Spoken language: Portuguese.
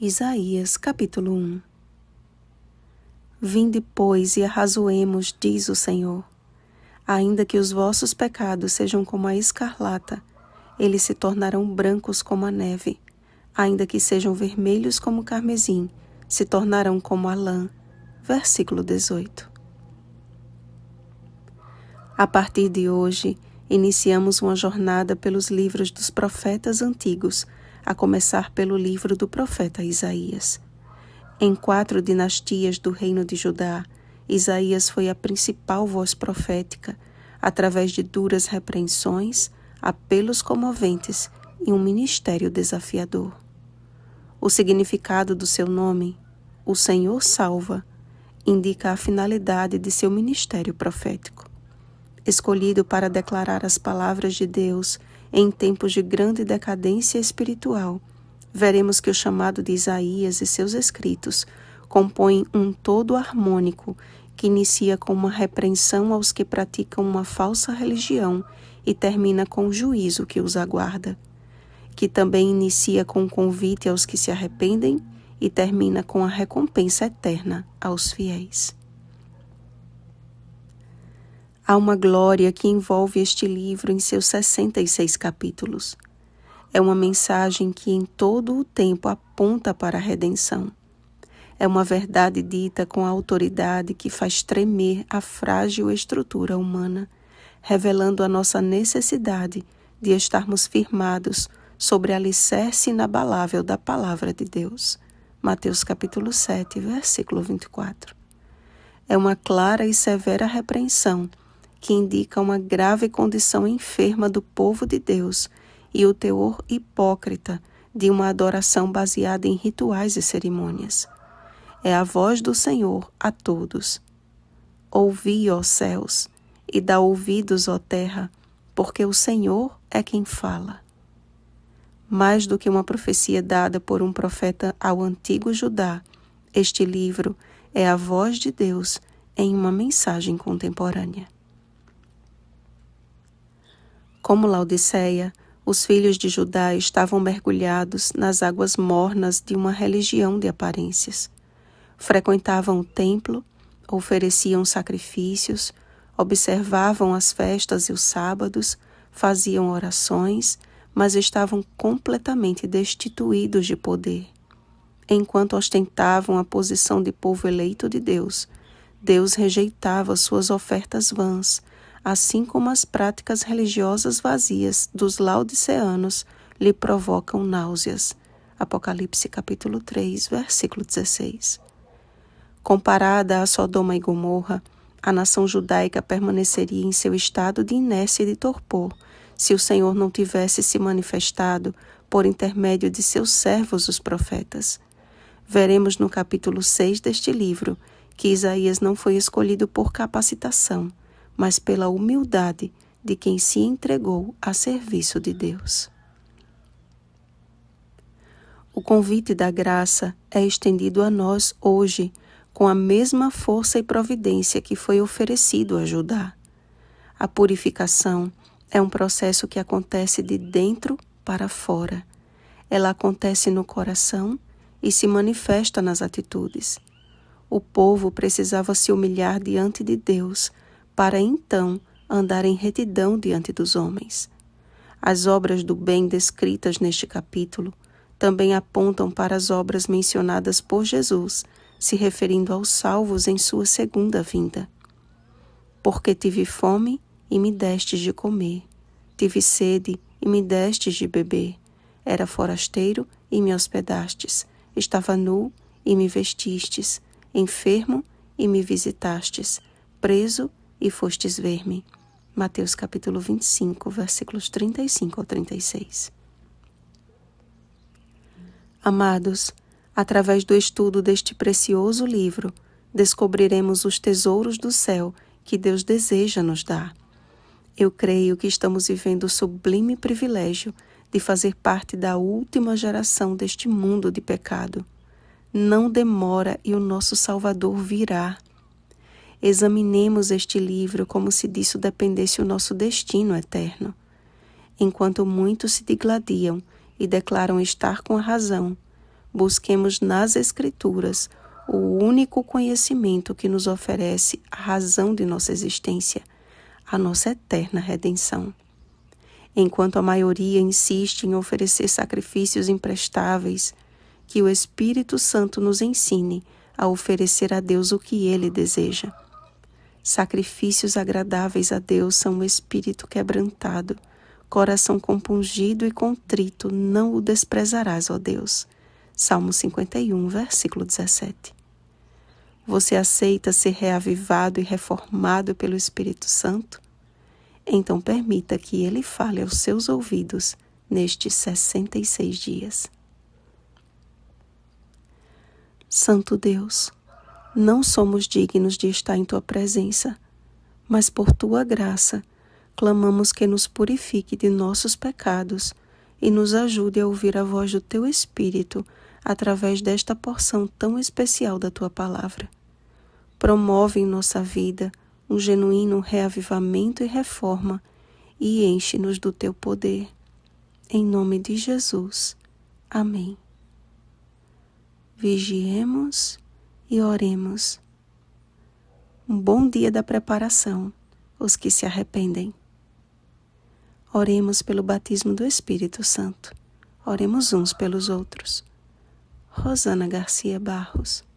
Isaías capítulo 1 Vinde, pois, e arrazoemos, diz o Senhor. Ainda que os vossos pecados sejam como a escarlata, eles se tornarão brancos como a neve. Ainda que sejam vermelhos como o carmesim, se tornarão como a lã. Versículo 18. A partir de hoje, iniciamos uma jornada pelos livros dos profetas antigos a começar pelo livro do profeta Isaías. Em quatro dinastias do reino de Judá, Isaías foi a principal voz profética, através de duras repreensões, apelos comoventes e um ministério desafiador. O significado do seu nome, o Senhor salva, indica a finalidade de seu ministério profético. Escolhido para declarar as palavras de Deus em tempos de grande decadência espiritual, veremos que o chamado de Isaías e seus escritos compõem um todo harmônico que inicia com uma repreensão aos que praticam uma falsa religião e termina com o juízo que os aguarda, que também inicia com um convite aos que se arrependem e termina com a recompensa eterna aos fiéis. Há uma glória que envolve este livro em seus 66 capítulos. É uma mensagem que em todo o tempo aponta para a redenção. É uma verdade dita com a autoridade que faz tremer a frágil estrutura humana, revelando a nossa necessidade de estarmos firmados sobre a alicerce inabalável da palavra de Deus. Mateus capítulo 7, versículo 24. É uma clara e severa repreensão que indica uma grave condição enferma do povo de Deus e o teor hipócrita de uma adoração baseada em rituais e cerimônias. É a voz do Senhor a todos. Ouvi, ó céus, e dá ouvidos, ó terra, porque o Senhor é quem fala. Mais do que uma profecia dada por um profeta ao antigo Judá, este livro é a voz de Deus em uma mensagem contemporânea. Como Laodiceia, os filhos de Judá estavam mergulhados nas águas mornas de uma religião de aparências. Frequentavam o templo, ofereciam sacrifícios, observavam as festas e os sábados, faziam orações, mas estavam completamente destituídos de poder. Enquanto ostentavam a posição de povo eleito de Deus, Deus rejeitava suas ofertas vãs assim como as práticas religiosas vazias dos laodiceanos lhe provocam náuseas. Apocalipse capítulo 3, versículo 16. Comparada a Sodoma e Gomorra, a nação judaica permaneceria em seu estado de inércia e de torpor, se o Senhor não tivesse se manifestado por intermédio de seus servos, os profetas. Veremos no capítulo 6 deste livro que Isaías não foi escolhido por capacitação, mas pela humildade de quem se entregou a serviço de Deus. O convite da graça é estendido a nós hoje com a mesma força e providência que foi oferecido a Judá. A purificação é um processo que acontece de dentro para fora. Ela acontece no coração e se manifesta nas atitudes. O povo precisava se humilhar diante de Deus para então andar em retidão diante dos homens. As obras do bem descritas neste capítulo também apontam para as obras mencionadas por Jesus, se referindo aos salvos em sua segunda vinda. Porque tive fome e me destes de comer, tive sede e me destes de beber, era forasteiro e me hospedastes, estava nu e me vestistes, enfermo e me visitastes, preso e e fostes ver-me. Mateus capítulo 25, versículos 35 ao 36. Amados, através do estudo deste precioso livro, descobriremos os tesouros do céu que Deus deseja nos dar. Eu creio que estamos vivendo o sublime privilégio de fazer parte da última geração deste mundo de pecado. Não demora e o nosso Salvador virá. Examinemos este livro como se disso dependesse o nosso destino eterno. Enquanto muitos se digladiam e declaram estar com a razão, busquemos nas Escrituras o único conhecimento que nos oferece a razão de nossa existência, a nossa eterna redenção. Enquanto a maioria insiste em oferecer sacrifícios imprestáveis, que o Espírito Santo nos ensine a oferecer a Deus o que ele deseja. Sacrifícios agradáveis a Deus são o espírito quebrantado, coração compungido e contrito, não o desprezarás, ó Deus. Salmo 51, versículo 17. Você aceita ser reavivado e reformado pelo Espírito Santo? Então permita que ele fale aos seus ouvidos nestes 66 dias. Santo Deus, não somos dignos de estar em tua presença, mas por tua graça, clamamos que nos purifique de nossos pecados e nos ajude a ouvir a voz do teu Espírito através desta porção tão especial da tua palavra. Promove em nossa vida um genuíno reavivamento e reforma e enche-nos do teu poder. Em nome de Jesus. Amém. Vigiemos e oremos. Um bom dia da preparação, os que se arrependem. Oremos pelo batismo do Espírito Santo. Oremos uns pelos outros. Rosana Garcia Barros